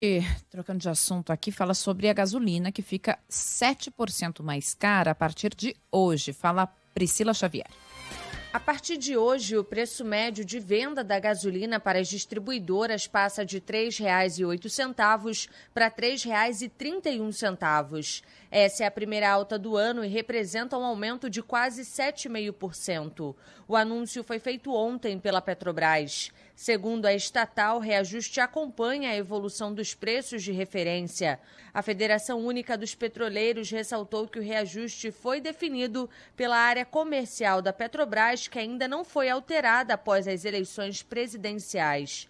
E, trocando de assunto aqui, fala sobre a gasolina que fica 7% mais cara a partir de hoje. Fala Priscila Xavier. A partir de hoje, o preço médio de venda da gasolina para as distribuidoras passa de R$ 3,08 para R$ 3,31. Essa é a primeira alta do ano e representa um aumento de quase 7,5%. O anúncio foi feito ontem pela Petrobras. Segundo a estatal, reajuste acompanha a evolução dos preços de referência. A Federação Única dos Petroleiros ressaltou que o reajuste foi definido pela área comercial da Petrobras, que ainda não foi alterada após as eleições presidenciais.